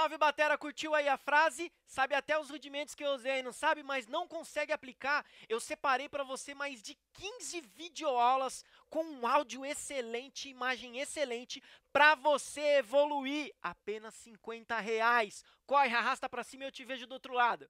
Salve Batera, curtiu aí a frase? Sabe até os rudimentos que eu usei aí, não sabe? Mas não consegue aplicar? Eu separei para você mais de 15 videoaulas com um áudio excelente, imagem excelente, para você evoluir. Apenas 50 reais. Corre, arrasta para cima e eu te vejo do outro lado.